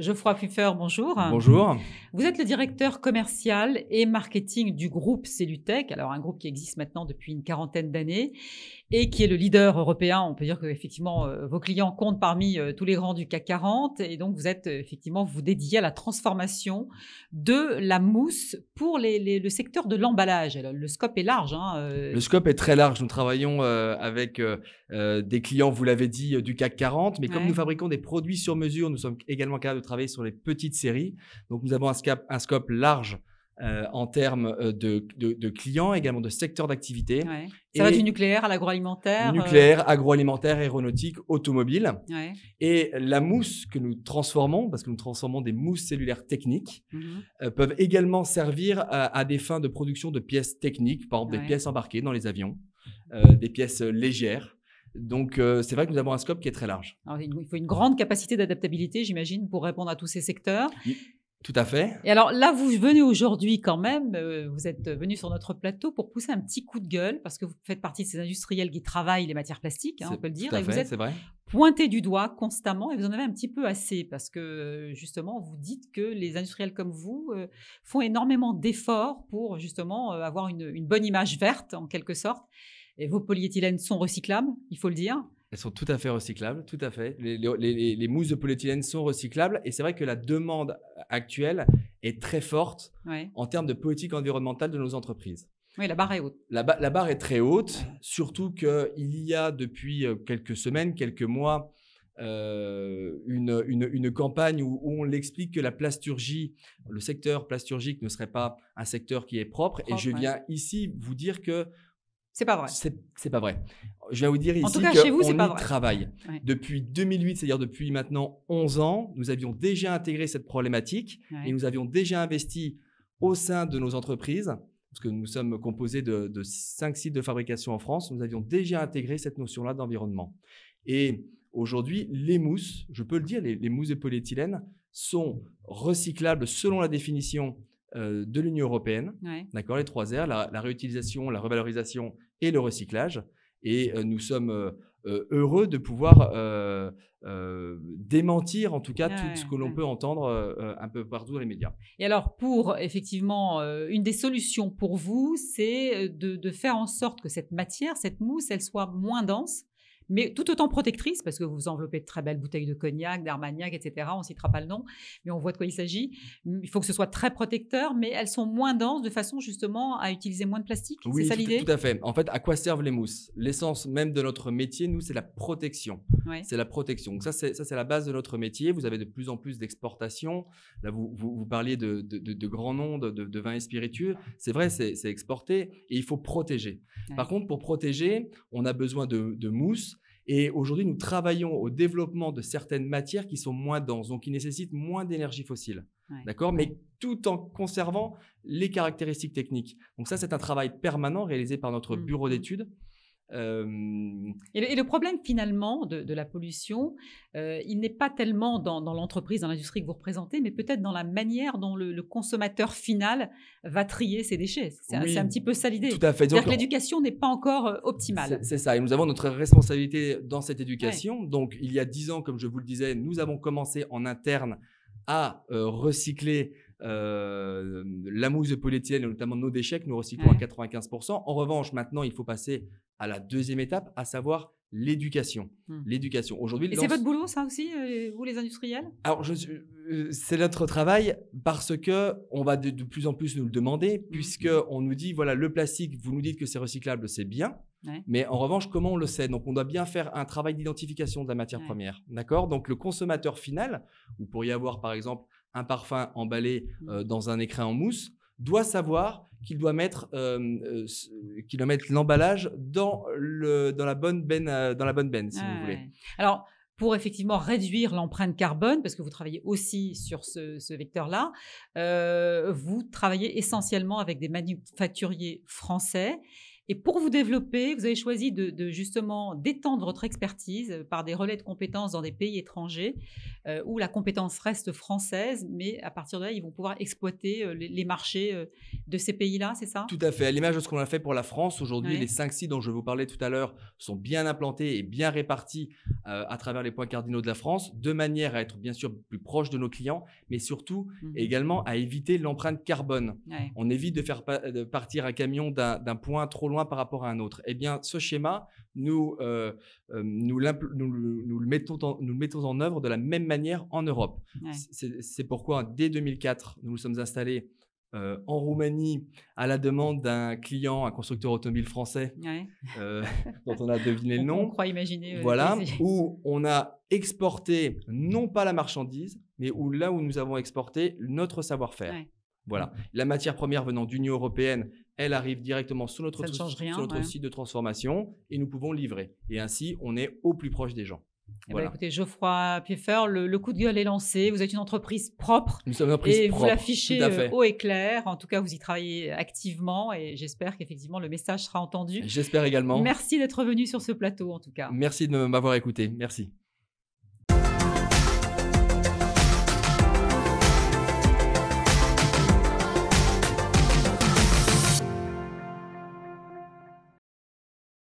Geoffroy Pfeffer, bonjour. Bonjour. Vous êtes le directeur commercial et marketing du groupe Cellutech, alors un groupe qui existe maintenant depuis une quarantaine d'années et qui est le leader européen. On peut dire que effectivement euh, vos clients comptent parmi euh, tous les grands du CAC 40 et donc vous êtes euh, effectivement vous dédiez à la transformation de la mousse pour le secteur de l'emballage. Le scope est large. Hein, le scope est très large. Nous travaillons avec des clients, vous l'avez dit, du CAC 40, mais comme nous fabriquons des produits sur mesure, nous sommes également capables de travailler sur les petites séries. Donc, nous avons un, scope, un large euh, en termes euh, de, clients, également de secteurs d'activité. Ça va du nucléaire à l'agroalimentaire euh Nucléaire, agroalimentaire, aéronautique, automobile. Et la mousse que nous transformons, parce que nous transformons des mousses cellulaires techniques, mhm. peuvent également servir à, des fins de production de pièces techniques, par exemple des pièces embarquées dans les avions, des pièces légères. Donc, euh, c'est vrai que nous avons un scope qui est très large. il faut une grande capacité d'adaptabilité, j'imagine, pour répondre à tous ces secteurs. Tout à fait. Et alors là, vous venez aujourd'hui quand même, euh, vous êtes venu sur notre plateau pour pousser un petit coup de gueule parce que vous faites partie de ces industriels qui travaillent les matières plastiques, hein, on peut le dire. et vous êtes pointé du doigt constamment et vous en avez un petit peu assez parce que justement, vous dites que les industriels comme vous euh, font énormément d'efforts pour justement avoir une, une bonne image verte en quelque sorte. Et vos polyéthylènes sont recyclables, il faut le dire. Elles sont tout à fait recyclables, tout à fait. Les, mousses de polyéthylène sont recyclables et c'est vrai que la demande actuelle est très forte en termes de politique environnementale de nos entreprises. Oui, la barre est haute. La, barre est très haute, surtout qu'il y a depuis euh, quelques semaines, quelques mois, euh, une, une, campagne où, on l'explique que la plasturgie, le secteur plasturgique ne serait pas un secteur qui est propre. et je viens ici vous dire que c'est pas vrai. C'est pas vrai. Je vais vous dire ici travaille. Depuis 2008, c'est-à-dire depuis maintenant 11 ans, nous avions déjà intégré cette problématique et nous avions déjà investi au sein de nos entreprises, parce que nous sommes composés de, cinq sites de fabrication en France, nous avions déjà intégré cette notion-là d'environnement. Et aujourd'hui, les mousses, je peux le dire, les, les mousses de polyéthylène sont recyclables selon la définition euh, de l'Union européenne, d'accord, les trois R, la, réutilisation, la revalorisation et le recyclage. Et euh, nous sommes euh, heureux de pouvoir démentir, en tout cas, tout ce que l'on peut entendre un peu partout dans les médias. Et alors, pour effectivement, une des solutions pour vous, c'est de faire en sorte que cette matière, cette mousse, elle soit moins dense mais tout autant protectrice, parce que vous enveloppez de très belles bouteilles de cognac, d'armagnac, etc. On ne citera pas le nom, mais on voit de quoi il s'agit. Hum, il faut que ce soit très protecteur, mais elles sont moins denses de façon justement à utiliser moins de plastique. c'est ça l'idée tout, à fait. En fait, à quoi servent les mousses L'essence même de notre métier, nous, c'est la protection. C'est la protection. Donc ça, c'est, la base de notre métier. Vous avez de plus en plus d'exportations. Là, vous, vous, parliez de, grands noms de, vins et spiritueux. C'est vrai, c'est, exporté et il faut protéger. Par contre, pour protéger, on a besoin de, de et aujourd'hui, nous travaillons au développement de certaines matières qui sont moins denses, donc qui nécessitent moins d'énergie fossile. D'accord Mais tout en conservant les caractéristiques techniques. Donc ça, c'est un travail permanent réalisé par notre mmh. bureau d'études et, le, problème finalement de, la pollution, euh, il n'est pas tellement dans, l'entreprise, dans l'industrie que vous représentez, mais peut-être dans la manière dont le, consommateur final va trier ses déchets. C'est un, petit peu ça l'idée. Tout à fait. Donc l'éducation n'est pas encore euh, optimale. C'est ça. Et nous avons notre responsabilité dans cette éducation. Donc il y a dix ans, comme je vous le disais, nous avons commencé en interne à euh, recycler euh, la mousse de polyéthylène, notamment nos déchets, nous recyclons à 95%. En revanche, maintenant, il faut passer à la deuxième étape, à savoir l'éducation. Hmm. L'éducation. Aujourd'hui, c'est votre boulot, ça aussi, euh, vous les industriels Alors, euh, c'est notre travail parce que on va de, plus en plus nous le demander, puisqu'on hmm. puisque on nous dit voilà le plastique, vous nous dites que c'est recyclable, c'est bien. Mais en revanche, comment on le sait Donc, on doit bien faire un travail d'identification de la matière première, d'accord Donc, le consommateur final, vous pourriez avoir par exemple un parfum emballé mmh. euh, dans un écrin en mousse doit savoir qu'il doit mettre euh, euh, l'emballage dans le dans la bonne benne dans la bonne benne si vous voulez. Alors pour effectivement réduire l'empreinte carbone, parce que vous travaillez aussi sur ce, vecteur-là, vous travaillez essentiellement avec des manufacturiers français et pour vous développer, vous avez choisi de, justement d'étendre votre expertise euh, par des relais de compétences dans des pays étrangers euh, où la compétence reste française, mais à partir de là, ils vont pouvoir exploiter euh, les, marchés de ces pays-là, c'est ça Tout à fait. À l'image de ce qu'on a fait pour la France, aujourd'hui, les cinq sites dont je vous parlais tout à l'heure sont bien implantés et bien répartis à travers les points cardinaux de la France, de manière à être bien sûr plus proche de nos clients, mais surtout mmh. également à éviter l'empreinte carbone. On évite de faire de partir un camion d'un point trop long par rapport à un autre. Eh bien, ce schéma, nous, euh, euh, nous, le mettons en, nous œuvre de la même manière en Europe. C'est pourquoi, dès 2004, nous nous sommes installés euh, en Roumanie à la demande d'un client, un constructeur automobile français, dont on a deviné le nom. imaginer. Voilà, où on a exporté non pas la marchandise, mais où là où nous avons exporté notre savoir-faire. Voilà. Mm. La matière première venant d'Union européenne, elle arrive directement sur notre, site de transformation et nous pouvons livrer. Et ainsi, on est au plus proche des gens. Eh ben, écoutez, Geoffroy Pieffer, le, coup de gueule est lancé. Vous êtes une entreprise propre. Nous sommes et vous l'affichez euh, haut et clair. En tout cas, vous y travaillez activement et j'espère qu'effectivement le message sera entendu. J'espère également. Merci d'être venu sur ce plateau, en tout cas. Merci de m'avoir écouté. Merci.